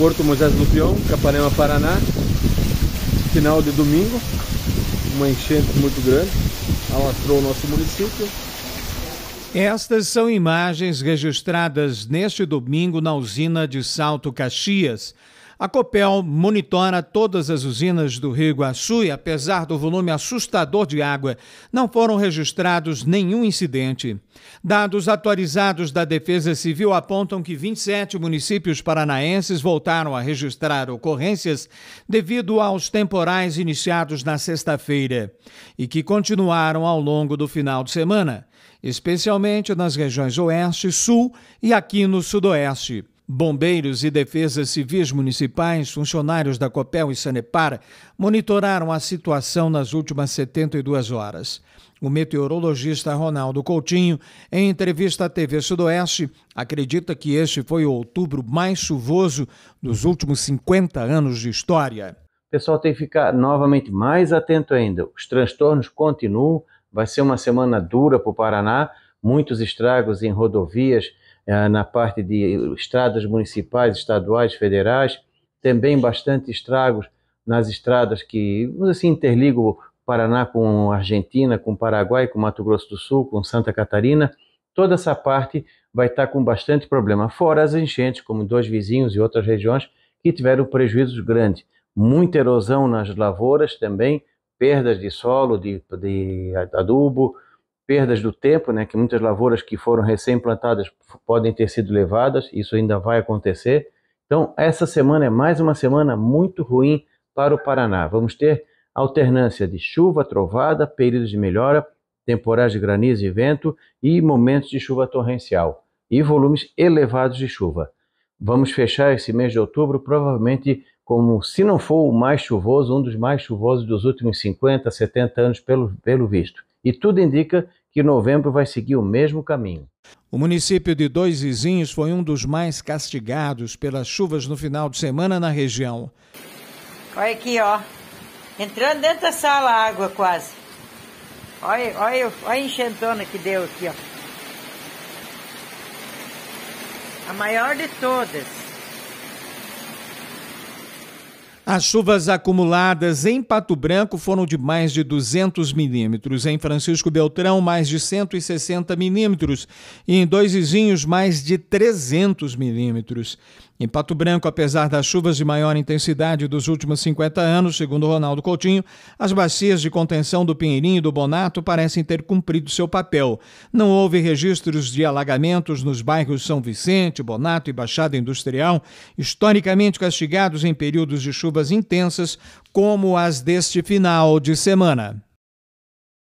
Porto Moisés Lupião, Capanema, Paraná. Final de domingo, uma enchente muito grande, alastrou o nosso município. Estas são imagens registradas neste domingo na usina de Salto Caxias. A Copel monitora todas as usinas do Rio Iguaçu e, apesar do volume assustador de água, não foram registrados nenhum incidente. Dados atualizados da Defesa Civil apontam que 27 municípios paranaenses voltaram a registrar ocorrências devido aos temporais iniciados na sexta-feira e que continuaram ao longo do final de semana, especialmente nas regiões Oeste, Sul e aqui no Sudoeste. Bombeiros e defesas civis municipais, funcionários da COPEL e Sanepar monitoraram a situação nas últimas 72 horas. O meteorologista Ronaldo Coutinho, em entrevista à TV Sudoeste, acredita que este foi o outubro mais chuvoso dos últimos 50 anos de história. O pessoal tem que ficar novamente mais atento ainda. Os transtornos continuam, vai ser uma semana dura para o Paraná, muitos estragos em rodovias, eh, na parte de estradas municipais, estaduais, federais, também bastante estragos nas estradas que, assim, interligam o Paraná com a Argentina, com o Paraguai, com Mato Grosso do Sul, com Santa Catarina, toda essa parte vai estar com bastante problema, fora as enchentes, como dois vizinhos e outras regiões que tiveram prejuízos grandes. Muita erosão nas lavouras também, perdas de solo, de, de adubo, perdas do tempo, né, que muitas lavouras que foram recém-plantadas podem ter sido levadas, isso ainda vai acontecer. Então, essa semana é mais uma semana muito ruim para o Paraná. Vamos ter alternância de chuva, trovada, períodos de melhora, temporais de granizo e vento e momentos de chuva torrencial e volumes elevados de chuva. Vamos fechar esse mês de outubro provavelmente como, se não for o mais chuvoso, um dos mais chuvosos dos últimos 50, 70 anos, pelo, pelo visto e tudo indica que novembro vai seguir o mesmo caminho. O município de Dois Vizinhos foi um dos mais castigados pelas chuvas no final de semana na região. Olha aqui, ó. Entrando dentro da sala água quase. Olha, olha, olha a enchentona que deu aqui, ó. A maior de todas. As chuvas acumuladas em Pato Branco foram de mais de 200 milímetros, em Francisco Beltrão, mais de 160 milímetros e em Dois Vizinhos, mais de 300 milímetros. Em Pato Branco, apesar das chuvas de maior intensidade dos últimos 50 anos, segundo Ronaldo Coutinho, as bacias de contenção do Pinheirinho e do Bonato parecem ter cumprido seu papel. Não houve registros de alagamentos nos bairros São Vicente, Bonato e Baixada Industrial, historicamente castigados em períodos de chuvas chuvas intensas como as deste final de semana.